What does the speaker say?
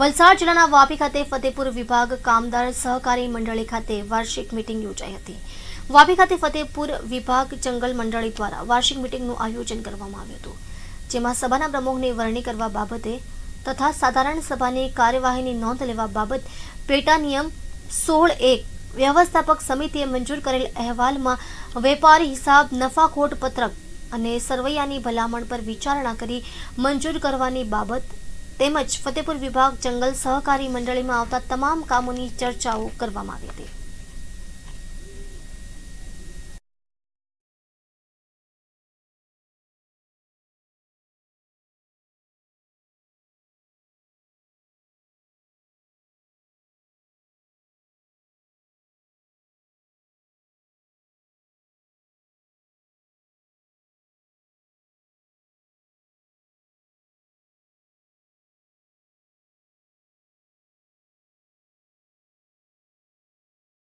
વલસાડ જિલ્લાના વાપી ખાતે ફતેપુર વિભાગ કામદાર સહકારી મંડળી ખાતે વાર્ષિક મિટિંગ યોજાઈ હતી વાપી ખાતે ફતેપુર વિભાગ જંગલ મંડળી દ્વારા વાર્ષિક મિટિંગનું આયોજન કરવામાં આવ્યું હતું જેમાં સભાના પ્રમુખની વરણી કરવા બાબતે તથા સાધારણ સભાની કાર્યવાહીની નોંધ લેવા બાબત પેટા નિયમ સોળ એક વ્યવસ્થાપક સમિતિએ મંજૂર કરેલ અહેવાલમાં વેપાર હિસાબ નફાખોટ પત્રક અને સરવૈયાની ભલામણ પર વિચારણા કરી મંજૂર કરવાની બાબત તેમજ ફતેપુર વિભાગ જંગલ સહકારી મંડળીમાં આવતા તમામ કામોની ચર્ચાઓ કરવામાં આવી